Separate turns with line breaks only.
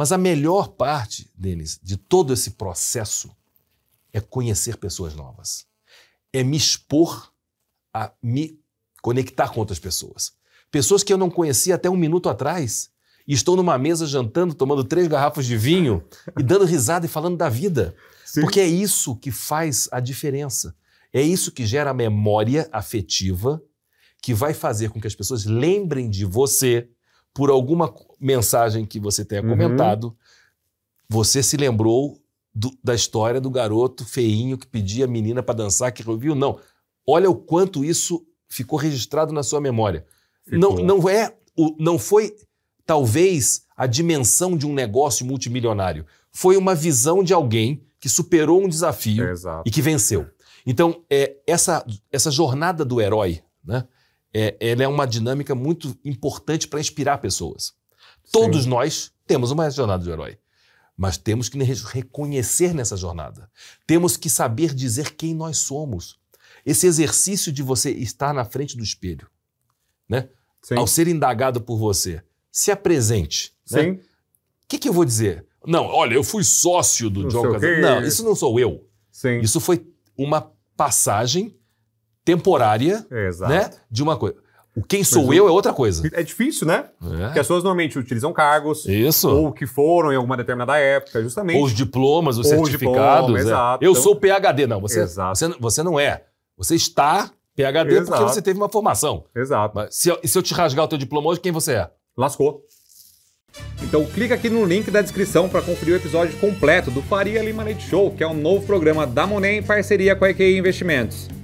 Mas a melhor parte, Denis, de todo esse processo é conhecer pessoas novas. É me expor a me conectar com outras pessoas. Pessoas que eu não conhecia até um minuto atrás. E estou numa mesa jantando, tomando três garrafas de vinho e dando risada e falando da vida. Sim. Porque é isso que faz a diferença. É isso que gera a memória afetiva que vai fazer com que as pessoas lembrem de você por alguma mensagem que você tenha uhum. comentado, você se lembrou do, da história do garoto feinho que pedia a menina para dançar, que ouviu? Não. Olha o quanto isso ficou registrado na sua memória. Não, não é, não foi talvez a dimensão de um negócio multimilionário. Foi uma visão de alguém que superou um desafio é, e que venceu. Então, é, essa, essa jornada do herói, né? é, ela é uma dinâmica muito importante para inspirar pessoas. Todos Sim. nós temos uma jornada de herói, mas temos que reconhecer nessa jornada. Temos que saber dizer quem nós somos. Esse exercício de você estar na frente do espelho, né? Sim. Ao ser indagado por você, se apresente. Né? Sim. O que, que eu vou dizer? Não, olha, eu fui sócio do não John Casanova. Não, isso não sou eu. Sim. Isso foi uma passagem temporária é, né, de uma coisa. O quem sou eu é outra coisa. É difícil, né? É. Porque as pessoas normalmente utilizam cargos. Isso. Ou que foram em alguma determinada época, justamente. Ou os diplomas, os ou certificados. Diploma, é. exato. Eu então sou PHD. Não, você, exato. você, você não é. Você está PHD exato. porque você teve uma formação. Exato. Mas se, eu, se eu te rasgar o teu diploma hoje, quem você é? Lascou. Então clica aqui no link da descrição para conferir o episódio completo do Faria Lima Leite Show, que é um novo programa da Monet em parceria com a EQI Investimentos.